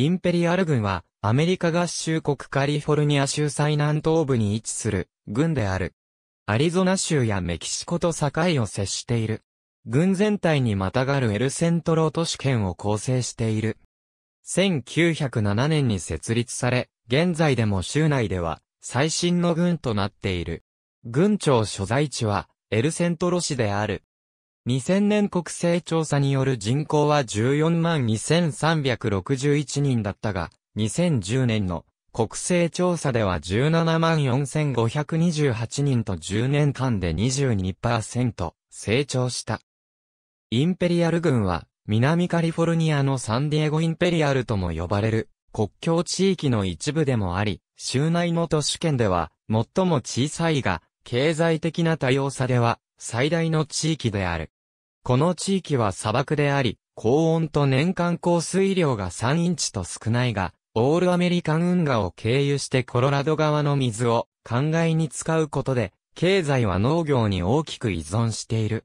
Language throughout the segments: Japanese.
インペリアル軍は、アメリカ合衆国カリフォルニア州最南東部に位置する、軍である。アリゾナ州やメキシコと境を接している。軍全体にまたがるエルセントロ都市圏を構成している。1907年に設立され、現在でも州内では、最新の軍となっている。軍庁所在地は、エルセントロ市である。2000年国勢調査による人口は14万2361人だったが、2010年の国勢調査では17万4528人と10年間で22%成長した。インペリアル軍は南カリフォルニアのサンディエゴインペリアルとも呼ばれる国境地域の一部でもあり、州内の都市圏では最も小さいが、経済的な多様さでは最大の地域である。この地域は砂漠であり、高温と年間降水量が3インチと少ないが、オールアメリカン運河を経由してコロラド川の水を、灌漑に使うことで、経済は農業に大きく依存している。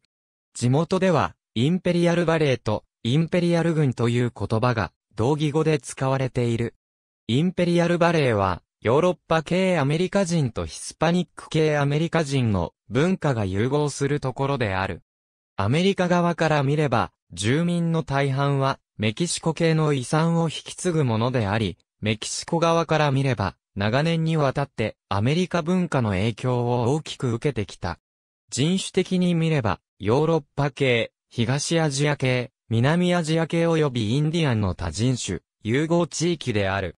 地元では、インペリアルバレーと、インペリアル軍という言葉が、同義語で使われている。インペリアルバレーは、ヨーロッパ系アメリカ人とヒスパニック系アメリカ人の文化が融合するところである。アメリカ側から見れば、住民の大半は、メキシコ系の遺産を引き継ぐものであり、メキシコ側から見れば、長年にわたってアメリカ文化の影響を大きく受けてきた。人種的に見れば、ヨーロッパ系、東アジア系、南アジア系及びインディアンの多人種、融合地域である。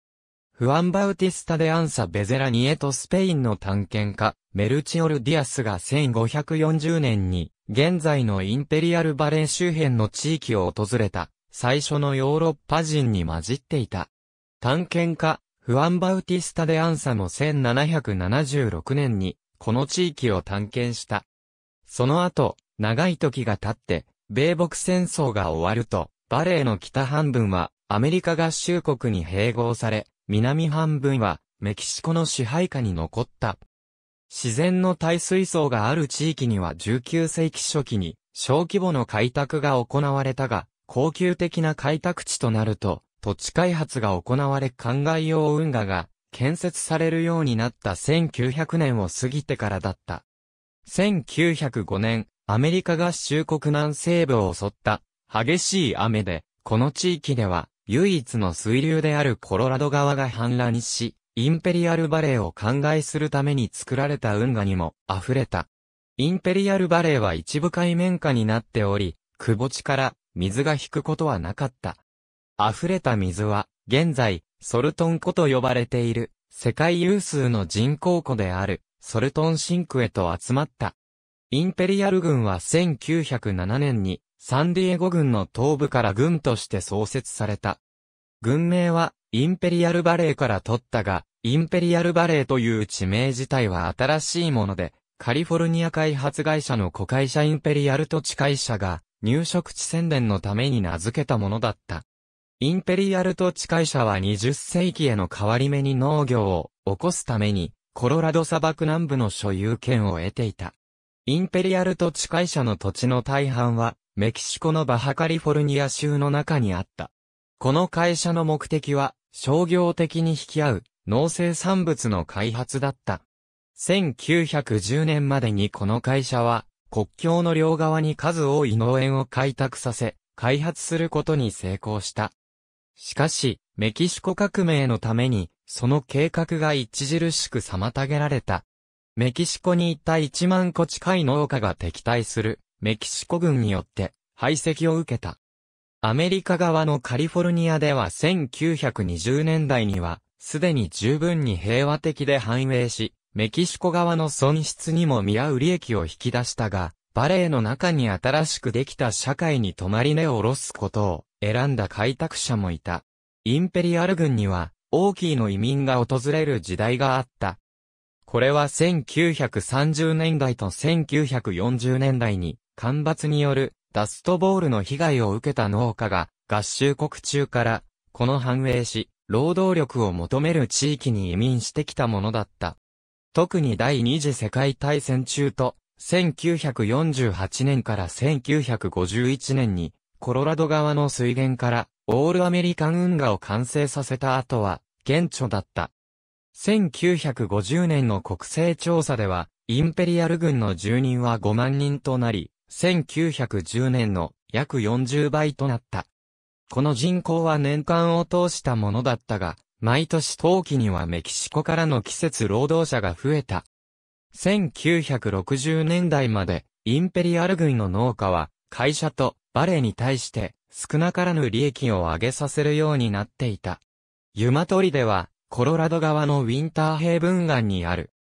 フアン・バウティスタ・デ・アンサ・ベゼラニエとスペインの探検家、メルチオル・ディアスが1540年に現在のインペリアルバレー周辺の地域を訪れた、最初のヨーロッパ人に混じっていた。探検家、フアン・バウティスタ・デ・アンサも1776年に、この地域を探検した。その後、長い時が経って、米北戦争が終わると、バレーの北半分は、アメリカ合衆国に併合され、南半分は、メキシコの支配下に残った。自然の耐水層がある地域には19世紀初期に小規模の開拓が行われたが、高級的な開拓地となると、土地開発が行われ灌漑用運河が建設されるようになった1900年を過ぎてからだった。1905年、アメリカ合衆国南西部を襲った激しい雨で、この地域では唯一の水流であるコロラド川が氾濫し、インペリアルバレーを灌漑するために作られた運河にも溢れた。インペリアルバレーは一部海面下になっており、窪地から水が引くことはなかった。溢れた水は、現在、ソルトン湖と呼ばれている、世界有数の人口湖である、ソルトンシンクへと集まった。インペリアル軍は1907年に、サンディエゴ軍の東部から軍として創設された。軍名は、インペリアルバレーから取ったが、インペリアルバレーという地名自体は新しいもので、カリフォルニア開発会社の子会社インペリアル土地会社が入植地宣伝のために名付けたものだった。インペリアル土地会社は20世紀への変わり目に農業を起こすために、コロラド砂漠南部の所有権を得ていた。インペリアル土地会社の土地の大半は、メキシコのバハカリフォルニア州の中にあった。この会社の目的は、商業的に引き合う農生産物の開発だった。1910年までにこの会社は国境の両側に数多い農園を開拓させ、開発することに成功した。しかし、メキシコ革命のために、その計画が著しく妨げられた。メキシコに行った1万個近い農家が敵対する、メキシコ軍によって、排斥を受けた。アメリカ側のカリフォルニアでは1920年代には、すでに十分に平和的で繁栄し、メキシコ側の損失にも見合う利益を引き出したが、バレエの中に新しくできた社会に泊まり根を下ろすことを選んだ開拓者もいた。インペリアル軍には、大きいの移民が訪れる時代があった。これは1930年代と1940年代に、干ばつによるダストボールの被害を受けた農家が、合衆国中から、この繁栄し、労働力を求める地域に移民してきたものだった。特に第二次世界大戦中と、1948年から1951年に、コロラド川の水源から、オールアメリカン運河を完成させた後は、現著だった。1950年の国勢調査では、インペリアル軍の住人は5万人となり、1910年の約40倍となった。この人口は年間を通したものだったが、毎年冬季にはメキシコからの季節労働者が増えた。1960年代まで、インペリアル軍の農家は、会社とバレーに対して少なからぬ利益を上げさせるようになっていた。ユマトリでは、コロラド川のウィンターヘイブン岸にある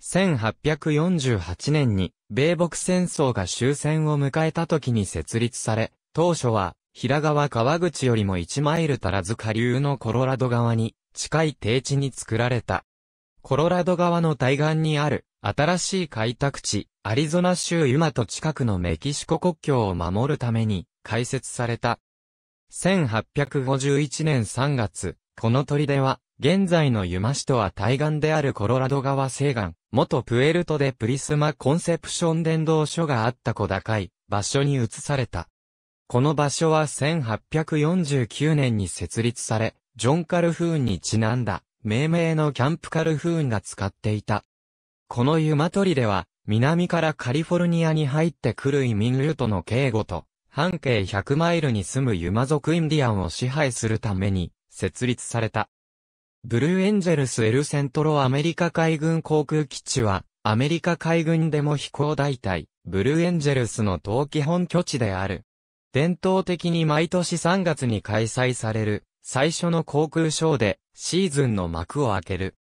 1848年に米北戦争が終戦を迎えた時に設立され、当初は平川川口よりも1マイル足らず下流のコロラド川に近い低地に作られた。コロラド川の対岸にある新しい開拓地、アリゾナ州ユマと近くのメキシコ国境を守るために開設された。1851年3月、この砦は現在のユマ市とは対岸であるコロラド川西岸、元プエルトでプリスマコンセプション伝道所があった小高い場所に移された。この場所は1849年に設立され、ジョン・カルフーンにちなんだ、命名のキャンプ・カルフーンが使っていた。この湯マトリでは、南からカリフォルニアに入ってくる移民ルートの警護と、半径100マイルに住むユマ族インディアンを支配するために設立された。ブルーエンジェルス・エル・セントロアメリカ海軍航空基地は、アメリカ海軍でも飛行大隊、ブルーエンジェルスの冬季本拠地である。伝統的に毎年3月に開催される、最初の航空ショーで、シーズンの幕を開ける。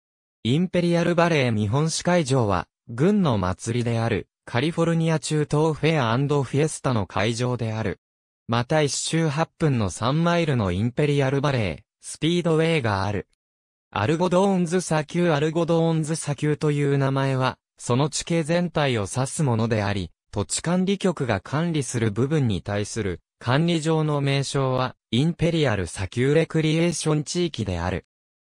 インペリアルバレー日本史会場は、軍の祭りである、カリフォルニア中東フェアフィエスタの会場である。また一周8分の3マイルのインペリアルバレー、スピードウェイがある。アルゴドーンズ砂丘アルゴドーンズ砂丘という名前は、その地形全体を指すものであり、土地管理局が管理する部分に対する管理上の名称は、インペリアル砂丘レクリエーション地域である。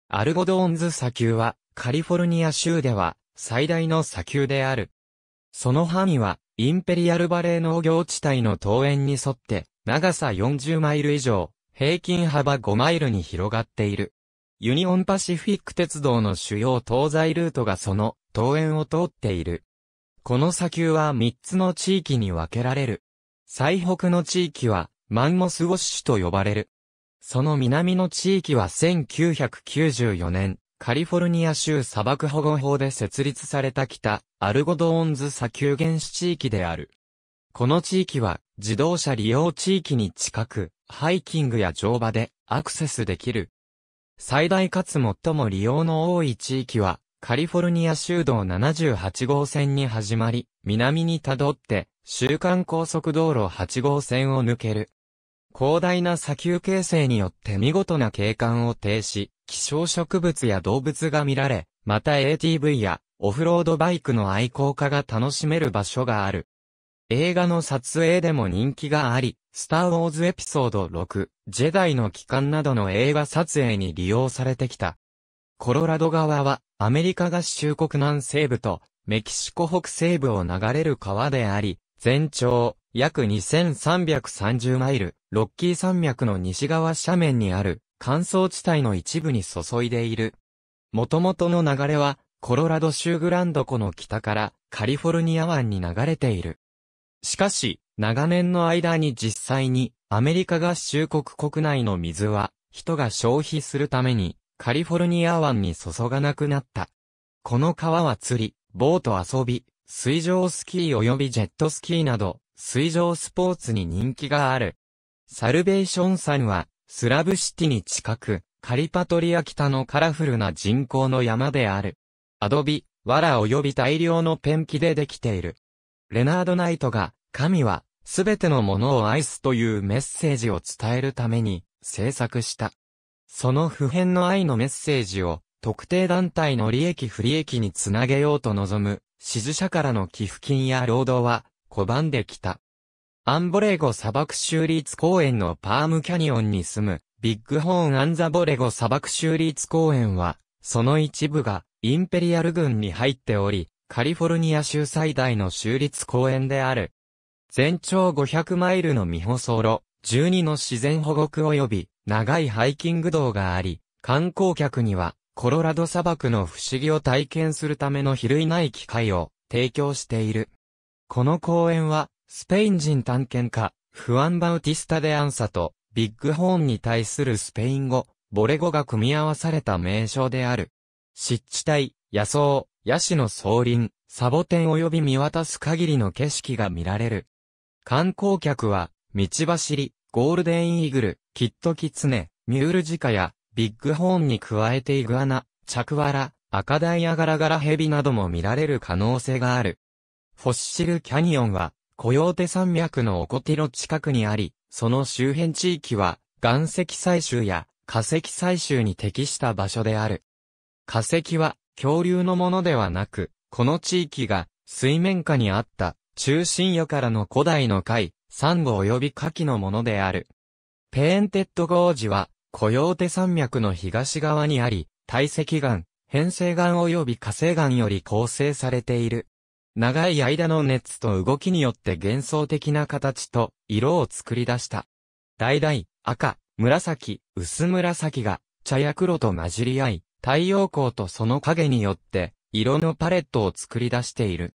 アルゴドーンズ砂丘は、カリフォルニア州では、最大の砂丘である。その範囲は、インペリアルバレー農業地帯の桃園に沿って、長さ40マイル以上、平均幅5マイルに広がっている。ユニオンパシフィック鉄道の主要東西ルートがその東園を通っている。この砂丘は3つの地域に分けられる。最北の地域はマンモスウォッシュと呼ばれる。その南の地域は1994年、カリフォルニア州砂漠保護法で設立された北、アルゴドーンズ砂丘原始地域である。この地域は自動車利用地域に近く、ハイキングや乗馬でアクセスできる。最大かつ最も利用の多い地域は、カリフォルニア州道78号線に始まり、南にたどって、週間高速道路8号線を抜ける。広大な砂丘形成によって見事な景観を呈し、希少植物や動物が見られ、また ATV やオフロードバイクの愛好家が楽しめる場所がある。映画の撮影でも人気があり、スター・ウォーズエピソード6、ジェダイの帰還などの映画撮影に利用されてきた。コロラド川は、アメリカ合衆国南西部と、メキシコ北西部を流れる川であり、全長、約2330マイル、ロッキー山脈の西側斜面にある、乾燥地帯の一部に注いでいる。元々の流れは、コロラド州グランド湖の北から、カリフォルニア湾に流れている。しかし、長年の間に実際にアメリカ合衆国国内の水は人が消費するためにカリフォルニア湾に注がなくなった。この川は釣り、ボート遊び、水上スキー及びジェットスキーなど水上スポーツに人気がある。サルベーション山はスラブシティに近くカリパトリア北のカラフルな人工の山である。アドビ、藁及び大量のペンキでできている。レナード・ナイトが神は、すべてのものを愛すというメッセージを伝えるために、制作した。その普遍の愛のメッセージを、特定団体の利益不利益につなげようと望む、支持者からの寄付金や労働は、拒んできた。アンボレゴ砂漠州立公園のパームキャニオンに住む、ビッグホーン・アンザボレゴ砂漠州立公園は、その一部が、インペリアル軍に入っており、カリフォルニア州最大の州立公園である。全長500マイルの未舗走路、12の自然保護区及び長いハイキング道があり、観光客にはコロラド砂漠の不思議を体験するための比類ない機会を提供している。この公園は、スペイン人探検家、フアン・バウティスタ・デ・アンサと、ビッグホーンに対するスペイン語、ボレゴが組み合わされた名称である。湿地帯、野草、ヤシの草林、サボテン及び見渡す限りの景色が見られる。観光客は、道走り、ゴールデンイーグル、キットキツネ、ミュールジカや、ビッグホーンに加えてイグアナ、チャクワラ、アカダイアガラガラヘビなども見られる可能性がある。フォッシルキャニオンは、コヨーテ山脈のオコティロ近くにあり、その周辺地域は、岩石採集や化石採集に適した場所である。化石は恐竜のものではなく、この地域が水面下にあった中心魚からの古代の貝、サンゴ及び牡蠣のものである。ペーンテッドゴージは、コヨーテ山脈の東側にあり、堆積岩、変成岩及び火星岩より構成されている。長い間の熱と動きによって幻想的な形と色を作り出した。大々、赤、紫、薄紫が茶や黒と混じり合い、太陽光とその影によって色のパレットを作り出している。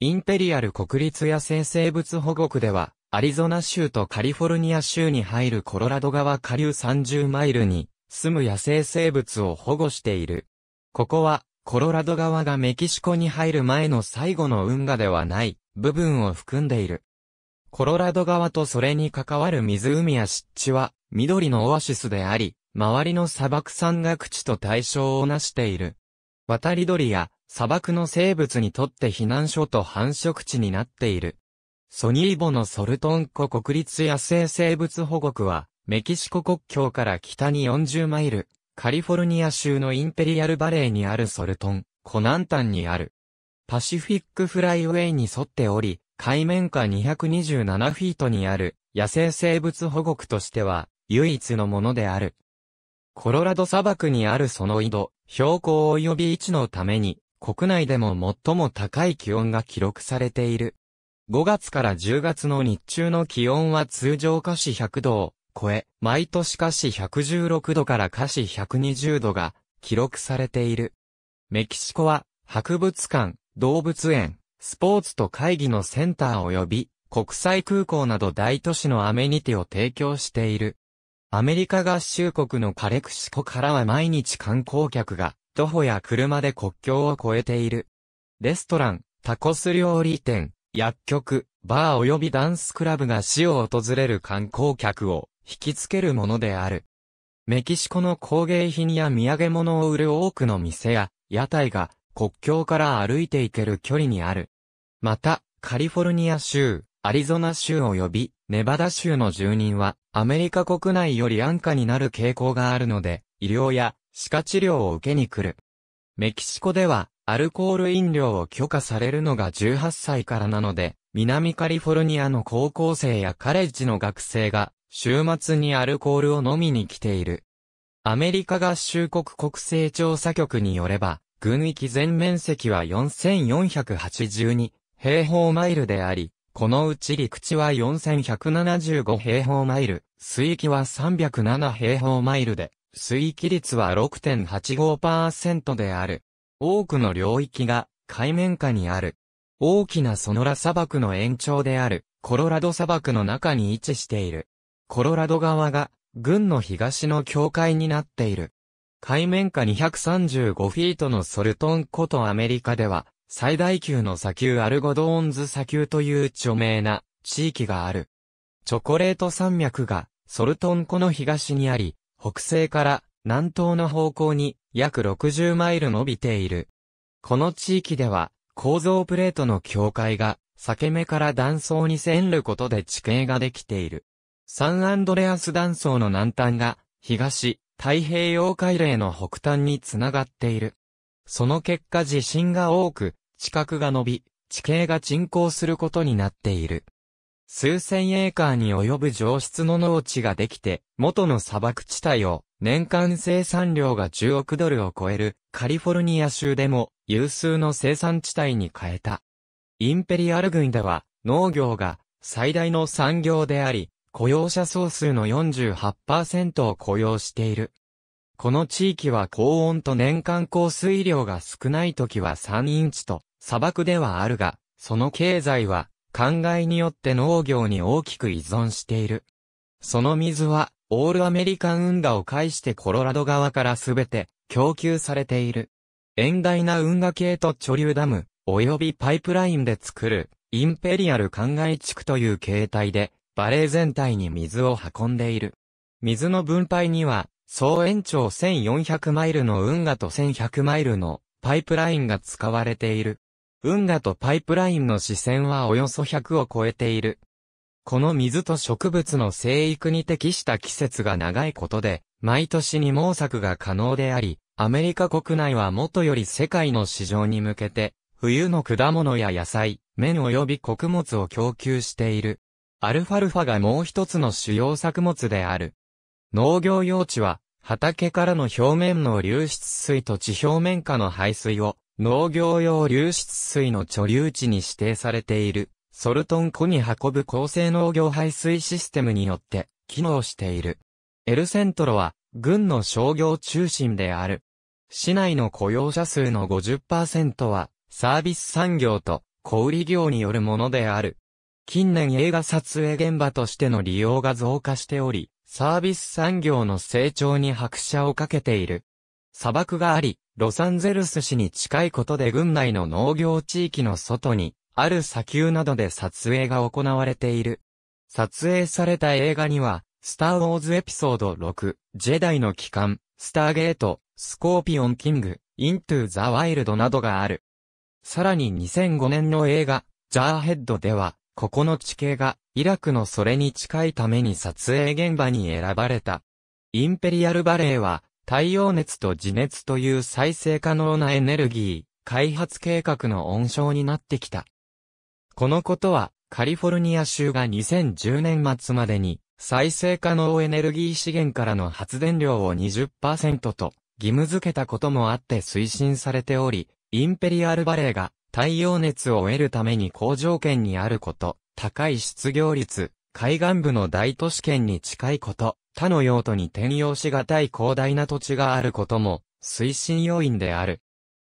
インペリアル国立野生生物保護区では、アリゾナ州とカリフォルニア州に入るコロラド川下流30マイルに、住む野生生物を保護している。ここは、コロラド川がメキシコに入る前の最後の運河ではない、部分を含んでいる。コロラド川とそれに関わる湖や湿地は、緑のオアシスであり、周りの砂漠山岳地と対象をなしている。渡り鳥や砂漠の生物にとって避難所と繁殖地になっている。ソニーボのソルトンコ国立野生生物保護区は、メキシコ国境から北に40マイル、カリフォルニア州のインペリアルバレーにあるソルトン、コナンタンにある。パシフィックフライウェイに沿っており、海面下227フィートにある野生生物保護区としては唯一のものである。コロラド砂漠にあるその井戸、標高及び位置のために国内でも最も高い気温が記録されている。5月から10月の日中の気温は通常下市100度を超え、毎年下市116度から下市120度が記録されている。メキシコは博物館、動物園、スポーツと会議のセンター及び国際空港など大都市のアメニティを提供している。アメリカ合衆国のカレクシコからは毎日観光客が徒歩や車で国境を越えている。レストラン、タコス料理店、薬局、バー及びダンスクラブが市を訪れる観光客を引きつけるものである。メキシコの工芸品や土産物を売る多くの店や屋台が国境から歩いて行ける距離にある。また、カリフォルニア州、アリゾナ州及びネバダ州の住人はアメリカ国内より安価になる傾向があるので、医療や歯科治療を受けに来る。メキシコでは、アルコール飲料を許可されるのが18歳からなので、南カリフォルニアの高校生やカレッジの学生が、週末にアルコールを飲みに来ている。アメリカ合衆国国勢調査局によれば、軍域全面積は4482平方マイルであり、このうち陸地は4175平方マイル、水域は307平方マイルで、水域率は6.85%である。多くの領域が海面下にある。大きなソノラ砂漠の延長であるコロラド砂漠の中に位置している。コロラド側が軍の東の境界になっている。海面下235フィートのソルトン湖とアメリカでは最大級の砂丘アルゴドーンズ砂丘という著名な地域がある。チョコレート山脈がソルトン湖の東にあり、北西から南東の方向に約60マイル伸びている。この地域では構造プレートの境界が裂け目から断層に線ることで地形ができている。サンアンドレアス断層の南端が東、太平洋海嶺の北端につながっている。その結果地震が多く、地殻が伸び、地形が沈降することになっている。数千エーカーに及ぶ上質の農地ができて、元の砂漠地帯を年間生産量が10億ドルを超えるカリフォルニア州でも有数の生産地帯に変えた。インペリアル軍では農業が最大の産業であり、雇用者総数の48%を雇用している。この地域は高温と年間降水量が少ない時はインチと砂漠ではあるが、その経済は灌えによって農業に大きく依存している。その水は、オールアメリカン運河を介してコロラド側からすべて供給されている。遠大な運河系と貯留ダム、及びパイプラインで作る、インペリアル灌漑地区という形態で、バレー全体に水を運んでいる。水の分配には、総延長1400マイルの運河と1100マイルのパイプラインが使われている。運河とパイプラインの視線はおよそ100を超えている。この水と植物の生育に適した季節が長いことで、毎年に毛作が可能であり、アメリカ国内は元より世界の市場に向けて、冬の果物や野菜、麺及び穀物を供給している。アルファルファがもう一つの主要作物である。農業用地は、畑からの表面の流出水と地表面下の排水を農業用流出水の貯留地に指定されている、ソルトン湖に運ぶ厚生農業排水システムによって、機能している。エルセントロは、軍の商業中心である。市内の雇用者数の50%は、サービス産業と小売業によるものである。近年映画撮影現場としての利用が増加しており、サービス産業の成長に拍車をかけている。砂漠があり、ロサンゼルス市に近いことで軍内の農業地域の外に、ある砂丘などで撮影が行われている。撮影された映画には、スター・ウォーズエピソード6、ジェダイの帰還、スターゲート、スコーピオン・キング、イントゥ・ザ・ワイルドなどがある。さらに2005年の映画、ジャーヘッドでは、ここの地形が、イラクのそれに近いために撮影現場に選ばれた。インペリアルバレーは、太陽熱と地熱という再生可能なエネルギー、開発計画の温床になってきた。このことは、カリフォルニア州が2010年末までに、再生可能エネルギー資源からの発電量を20%と義務付けたこともあって推進されており、インペリアルバレーが太陽熱を得るために好条件にあること、高い失業率、海岸部の大都市圏に近いこと、他の用途に転用しがたい広大な土地があることも推進要因である。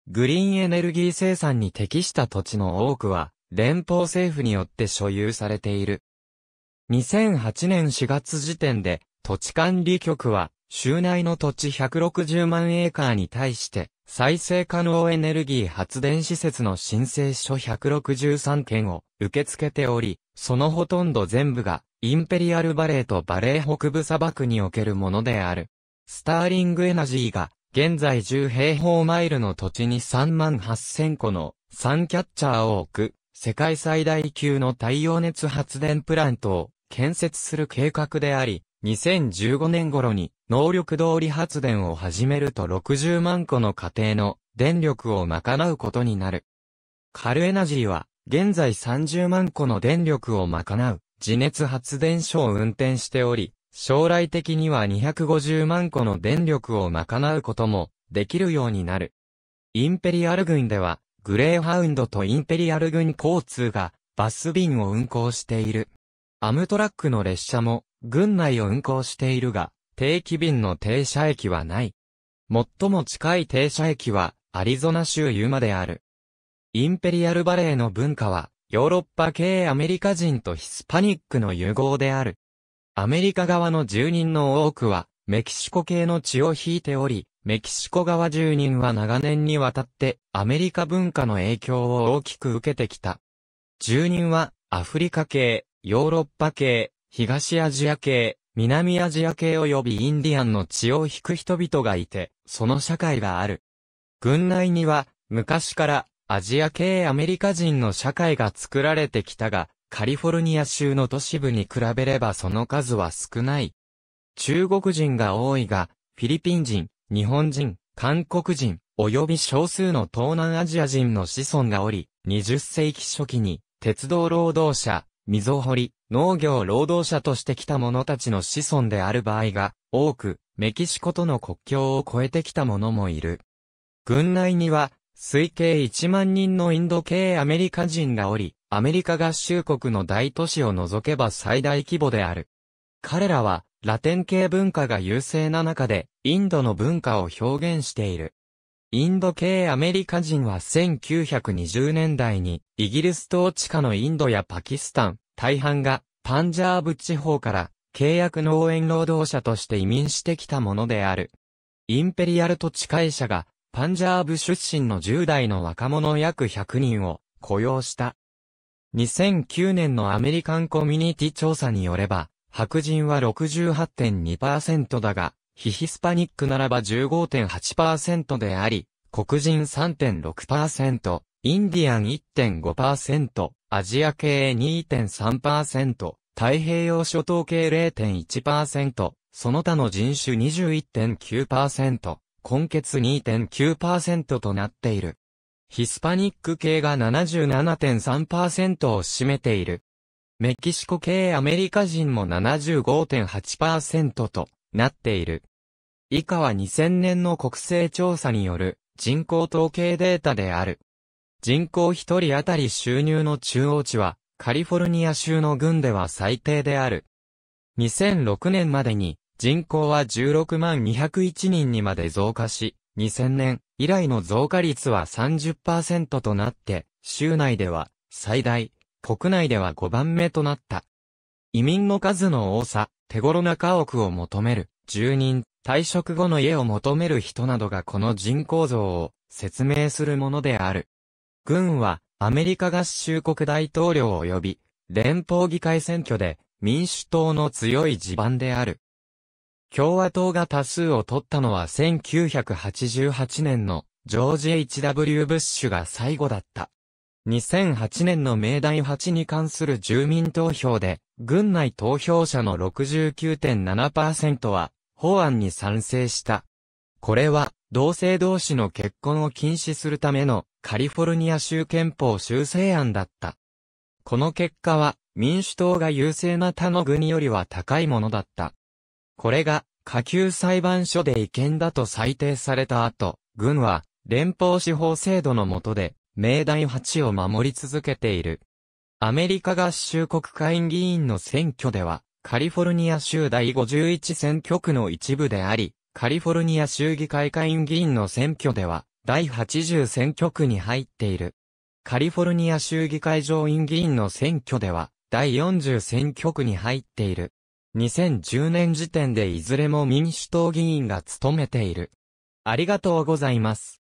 グリーンエネルギー生産に適した土地の多くは連邦政府によって所有されている。2008年4月時点で土地管理局は州内の土地160万エーカーに対して、再生可能エネルギー発電施設の申請書163件を受け付けており、そのほとんど全部が、インペリアルバレーとバレー北部砂漠におけるものである。スターリングエナジーが、現在10平方マイルの土地に3万8000個のサンキャッチャーを置く、世界最大級の太陽熱発電プラントを建設する計画であり、2015年頃に能力通り発電を始めると60万個の家庭の電力を賄うことになる。カルエナジーは、現在30万個の電力を賄う、自熱発電所を運転しており、将来的には250万個の電力を賄うことも、できるようになる。インペリアル軍では、グレーハウンドとインペリアル軍交通が、バス便を運行している。アムトラックの列車も、軍内を運行しているが、定期便の停車駅はない。最も近い停車駅は、アリゾナ州ユマである。インペリアルバレーの文化は、ヨーロッパ系アメリカ人とヒスパニックの融合である。アメリカ側の住人の多くは、メキシコ系の血を引いており、メキシコ側住人は長年にわたってアメリカ文化の影響を大きく受けてきた。住人はアフリカ系、ヨーロッパ系、東アジア系、南アジア系及びインディアンの血を引く人々がいて、その社会がある。軍内には、昔からアジア系アメリカ人の社会が作られてきたが、カリフォルニア州の都市部に比べればその数は少ない。中国人が多いが、フィリピン人、日本人、韓国人、及び少数の東南アジア人の子孫がおり、20世紀初期に、鉄道労働者、溝を掘り、農業労働者としてきた者たちの子孫である場合が多く、メキシコとの国境を越えてきた者もいる。軍内には、推計1万人のインド系アメリカ人がおり、アメリカ合衆国の大都市を除けば最大規模である。彼らは、ラテン系文化が優勢な中で、インドの文化を表現している。インド系アメリカ人は1920年代に、イギリス統治下のインドやパキスタン、大半が、パンジャーブ地方から、契約農園労働者として移民してきたものである。インペリアル土地会社が、パンジャーブ出身の10代の若者約100人を雇用した。2009年のアメリカンコミュニティ調査によれば、白人は68.2%だが、非ヒスパニックならば15.8%であり、黒人3.6%、インディアン1.5%、アジア系2.3%、太平洋諸島系0.1%、その他の人種21.9%、根血2.9%となっている。ヒスパニック系が77.3%を占めている。メキシコ系アメリカ人も75.8%となっている。以下は2000年の国勢調査による人口統計データである。人口1人当たり収入の中央値はカリフォルニア州の軍では最低である。2006年までに人口は16万201人にまで増加し、2000年以来の増加率は30%となって、州内では最大、国内では5番目となった。移民の数の多さ、手頃な家屋を求める、住人、退職後の家を求める人などがこの人口像を説明するものである。軍はアメリカ合衆国大統領及び連邦議会選挙で民主党の強い地盤である。共和党が多数を取ったのは1988年のジョージ・ H.W. ブッシュが最後だった。2008年の明大8に関する住民投票で、軍内投票者の69.7%は、法案に賛成した。これは、同性同士の結婚を禁止するためのカリフォルニア州憲法修正案だった。この結果は、民主党が優勢な他の国よりは高いものだった。これが、下級裁判所で違憲だと裁定された後、軍は、連邦司法制度の下で、命題8を守り続けている。アメリカ合衆国会議員の選挙では、カリフォルニア州第51選挙区の一部であり、カリフォルニア州議会会院議員の選挙では、第80選挙区に入っている。カリフォルニア州議会上院議員の選挙では、第40選挙区に入っている。2010年時点でいずれも民主党議員が務めている。ありがとうございます。